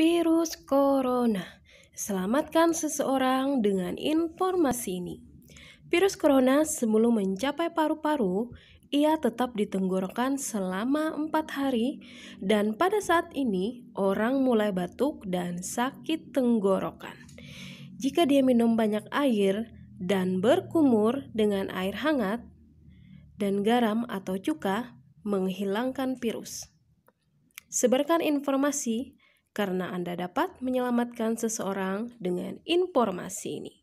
virus corona. Selamatkan seseorang dengan informasi ini. Virus corona sebelum mencapai paru-paru, ia tetap ditenggorokan selama empat hari dan pada saat ini orang mulai batuk dan sakit tenggorokan. Jika dia minum banyak air dan berkumur dengan air hangat dan garam atau cuka, menghilangkan virus. Sebarkan informasi karena Anda dapat menyelamatkan seseorang dengan informasi ini.